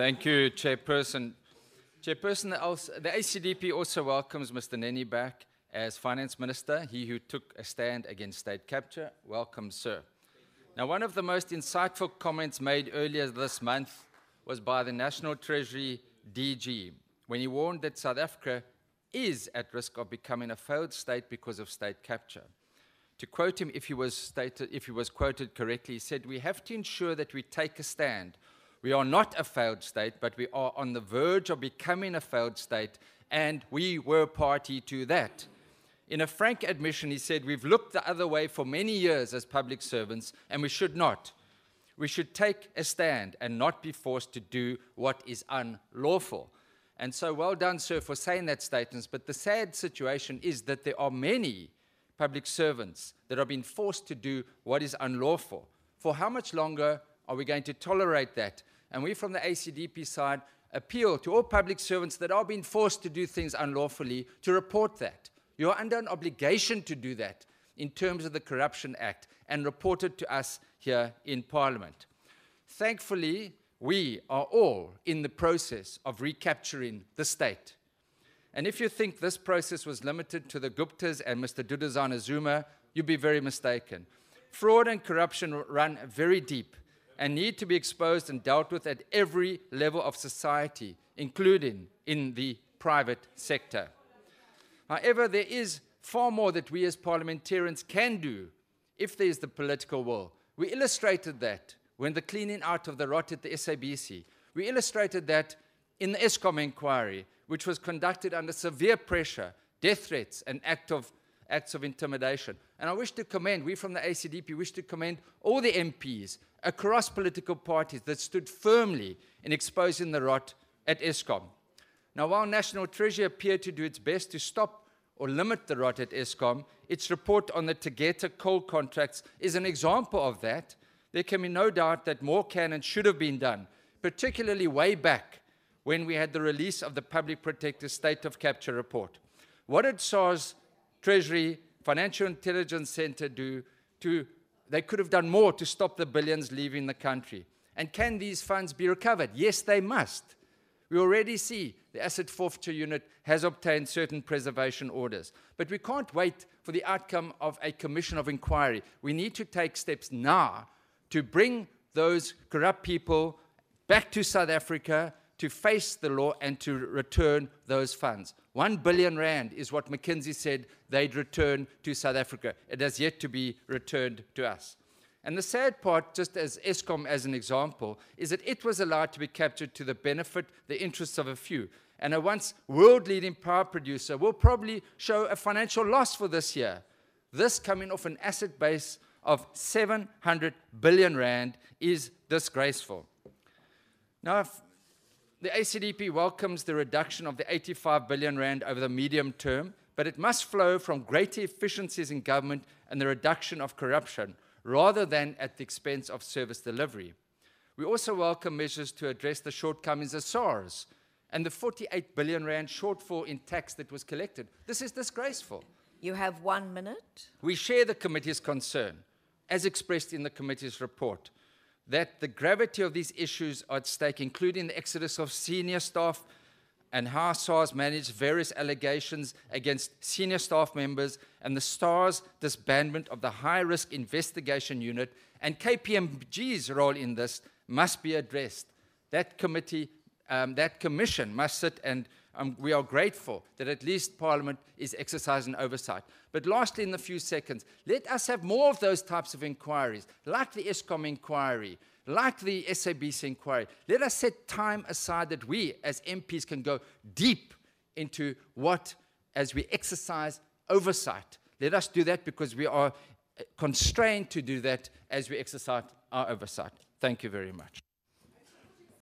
Thank you, Chairperson. Chairperson, the ACDP also welcomes Mr. Nenny back as Finance Minister, he who took a stand against state capture. Welcome, sir. Now, one of the most insightful comments made earlier this month was by the National Treasury DG when he warned that South Africa is at risk of becoming a failed state because of state capture. To quote him, if he was, stated, if he was quoted correctly, he said, We have to ensure that we take a stand we are not a failed state, but we are on the verge of becoming a failed state, and we were party to that. In a frank admission, he said, We've looked the other way for many years as public servants, and we should not. We should take a stand and not be forced to do what is unlawful. And so, well done, sir, for saying that statement. But the sad situation is that there are many public servants that are being forced to do what is unlawful. For how much longer are we going to tolerate that? and we from the ACDP side appeal to all public servants that are being forced to do things unlawfully to report that. You're under an obligation to do that in terms of the Corruption Act and report it to us here in Parliament. Thankfully, we are all in the process of recapturing the state. And if you think this process was limited to the Guptas and Mr. Dudazana Zuma, you'd be very mistaken. Fraud and corruption run very deep, and need to be exposed and dealt with at every level of society, including in the private sector. However, there is far more that we as parliamentarians can do if there is the political will. We illustrated that when the cleaning out of the rot at the SABC. We illustrated that in the ESCOM inquiry, which was conducted under severe pressure, death threats, and act of, acts of intimidation. And I wish to commend, we from the ACDP wish to commend all the MPs across political parties that stood firmly in exposing the rot at ESCOM. Now, while National Treasury appeared to do its best to stop or limit the rot at ESCOM, its report on the Tegeta coal contracts is an example of that. There can be no doubt that more can and should have been done, particularly way back when we had the release of the Public Protector's State of Capture report. What did SARS, Treasury, Financial Intelligence Center do to they could have done more to stop the billions leaving the country. And can these funds be recovered? Yes, they must. We already see the asset forfeiture unit has obtained certain preservation orders. But we can't wait for the outcome of a commission of inquiry. We need to take steps now to bring those corrupt people back to South Africa to face the law and to return those funds. One billion rand is what McKinsey said they'd return to South Africa. It has yet to be returned to us. And the sad part, just as ESCOM as an example, is that it was allowed to be captured to the benefit, the interests of a few. And a once world leading power producer will probably show a financial loss for this year. This coming off an asset base of 700 billion rand is disgraceful. Now, the ACDP welcomes the reduction of the 85 billion rand over the medium term, but it must flow from greater efficiencies in government and the reduction of corruption, rather than at the expense of service delivery. We also welcome measures to address the shortcomings of SARS and the 48 billion rand shortfall in tax that was collected. This is disgraceful. You have one minute. We share the committee's concern, as expressed in the committee's report, that the gravity of these issues are at stake, including the exodus of senior staff and how SARS managed various allegations against senior staff members and the STARS disbandment of the High Risk Investigation Unit and KPMG's role in this must be addressed. That committee, um, that commission must sit and um, we are grateful that at least Parliament is exercising oversight. But lastly, in the few seconds, let us have more of those types of inquiries, like the ESCOM inquiry, like the SABC inquiry. Let us set time aside that we, as MPs, can go deep into what, as we exercise oversight, let us do that because we are eh, constrained to do that as we exercise our oversight. Thank you very much.